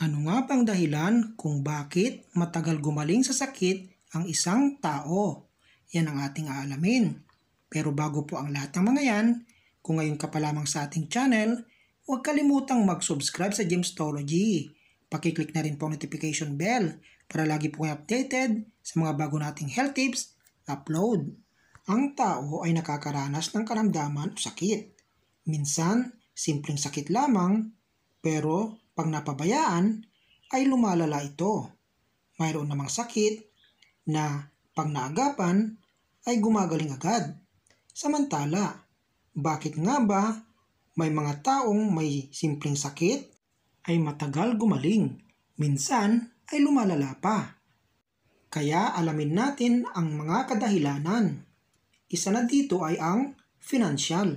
Ano nga pang dahilan kung bakit matagal gumaling sa sakit ang isang tao? Yan ang ating aalamin. Pero bago po ang lahat ng mga yan, kung ngayon ka pa lamang sa ating channel, huwag kalimutang mag-subscribe sa Gemstology. Pakiclick na rin po ang notification bell para lagi po kayo updated sa mga bago nating health tips upload. Ang tao ay nakakaranas ng karamdaman o sakit. Minsan, simpleng sakit lamang, pero pag napabayaan, ay lumalala ito. Mayroon namang sakit na pag naagapan ay gumagaling agad. Samantala, bakit nga ba may mga taong may simpleng sakit ay matagal gumaling, minsan ay lumalala pa? Kaya alamin natin ang mga kadahilanan. Isa na dito ay ang financial.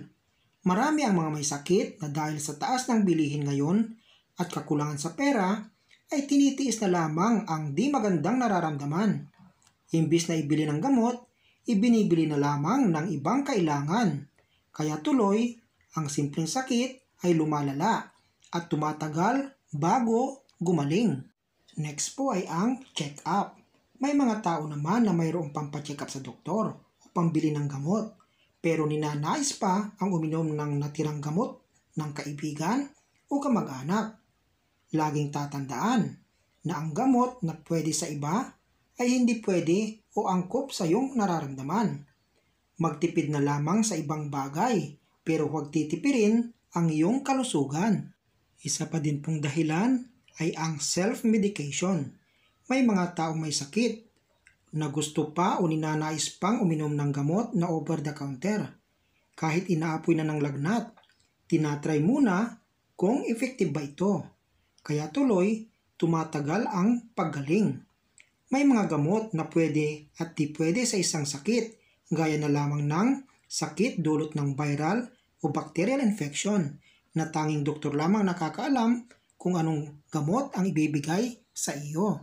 Marami ang mga may sakit na dahil sa taas ng bilihin ngayon at kakulangan sa pera ay tinitiis na lamang ang di magandang nararamdaman. Imbis na ibili ng gamot, ibinibili na lamang ng ibang kailangan. Kaya tuloy, ang simpleng sakit ay lumalala at tumatagal bago gumaling. Next po ay ang check-up. May mga tao naman na mayroong pampacheck-up sa doktor o pambili ng gamot. Pero ninanais pa ang uminom ng natirang gamot ng kaibigan o kamag-anak Laging tatandaan na ang gamot na pwede sa iba ay hindi pwede o angkop sa iyong nararamdaman. Magtipid na lamang sa ibang bagay pero huwag titipirin ang iyong kalusugan. Isa pa din pong dahilan ay ang self-medication. May mga tao may sakit na gusto pa o ninanais pang uminom ng gamot na over the counter. Kahit inaapoy na ng lagnat, tinatry muna kung effective ba ito kaya tuloy tumatagal ang paggaling. May mga gamot na pwede at di pwede sa isang sakit, gaya na lamang ng sakit dulot ng viral o bacterial infection na tanging doktor lamang nakakaalam kung anong gamot ang ibibigay sa iyo.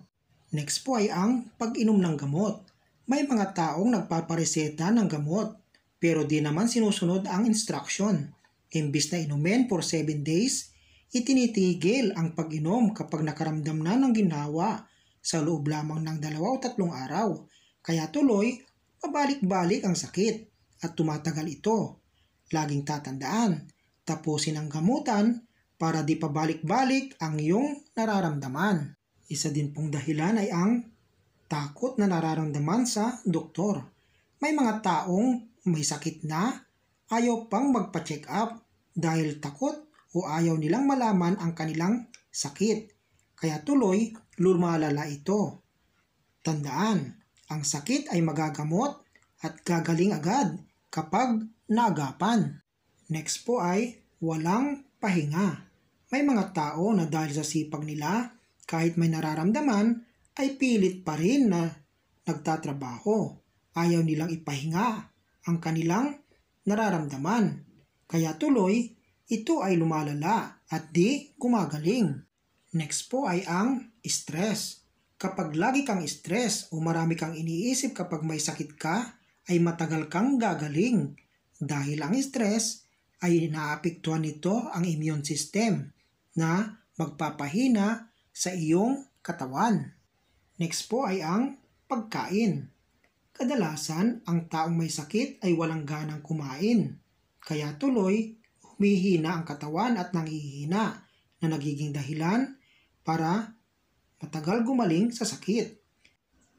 Next po ay ang pag-inom ng gamot. May mga taong nagpapareseta ng gamot pero di naman sinusunod ang instruction. Imbis na inumin for 7 days, Itinitigil ang pag-inom kapag nakaramdam na ng ginawa sa loob lamang ng dalawa o tatlong araw. Kaya tuloy, mabalik-balik ang sakit at tumatagal ito. Laging tatandaan, taposin ang gamutan para di pabalik-balik ang iyong nararamdaman. Isa din pong dahilan ay ang takot na nararamdaman sa doktor. May mga taong may sakit na, ayaw pang magpa-check up dahil takot o ayaw nilang malaman ang kanilang sakit. Kaya tuloy lumalala ito. Tandaan, ang sakit ay magagamot at gagaling agad kapag nagapan. Next po ay walang pahinga. May mga tao na dahil sa sipag nila, kahit may nararamdaman, ay pilit pa rin na nagtatrabaho. Ayaw nilang ipahinga ang kanilang nararamdaman. Kaya tuloy ito ay lumalala at di gumagaling. Next po ay ang stress. Kapag lagi kang stress o marami kang iniisip kapag may sakit ka, ay matagal kang gagaling. Dahil ang stress ay naapektuhan nito ang immune system na magpapahina sa iyong katawan. Next po ay ang pagkain. Kadalasan, ang taong may sakit ay walang ganang kumain. Kaya tuloy, humihina ang katawan at nanghihina na nagiging dahilan para matagal gumaling sa sakit.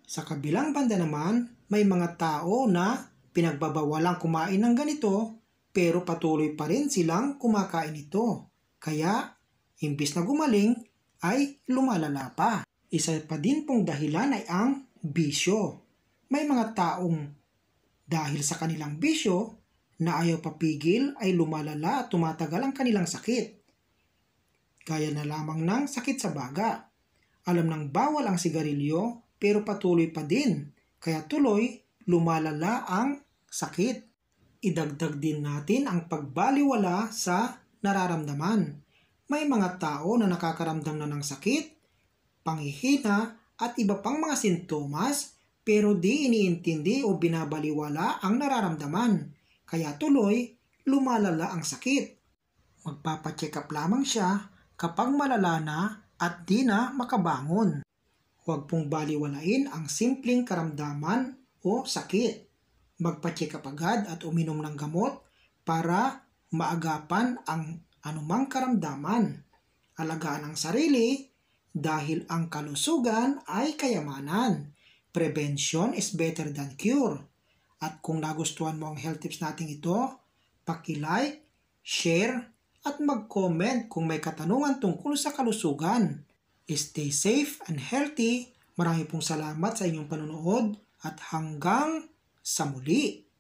Sa kabilang banda naman, may mga tao na pinagbabawalang kumain ng ganito pero patuloy pa rin silang kumakain ito. Kaya, imbis na gumaling, ay lumalala pa. Isa pa din pong dahilan ay ang bisyo. May mga taong dahil sa kanilang bisyo, na ayaw papigil ay lumalala at tumatagal ang kanilang sakit. Kaya na lamang ng sakit sa baga. Alam nang bawal ang sigarilyo pero patuloy pa din kaya tuloy lumalala ang sakit. Idagdag din natin ang pagbaliwala sa nararamdaman. May mga tao na nakakaramdam na ng sakit, panghihina at iba pang mga sintomas pero di iniintindi o binabaliwala ang nararamdaman kaya tuloy, lumalala ang sakit. Magpapacheck up lamang siya kapag malala na at di na makabangon. Huwag pong baliwalain ang simpleng karamdaman o sakit. Magpacheck up agad at uminom ng gamot para maagapan ang anumang karamdaman. Alagaan ang sarili dahil ang kalusugan ay kayamanan. Prevention is better than cure. At kung nagustuhan mo ang health tips natin ito, paki-like, share, at mag-comment kung may katanungan tungkol sa kalusugan. Stay safe and healthy. Marami pong salamat sa inyong panonood at hanggang sa muli.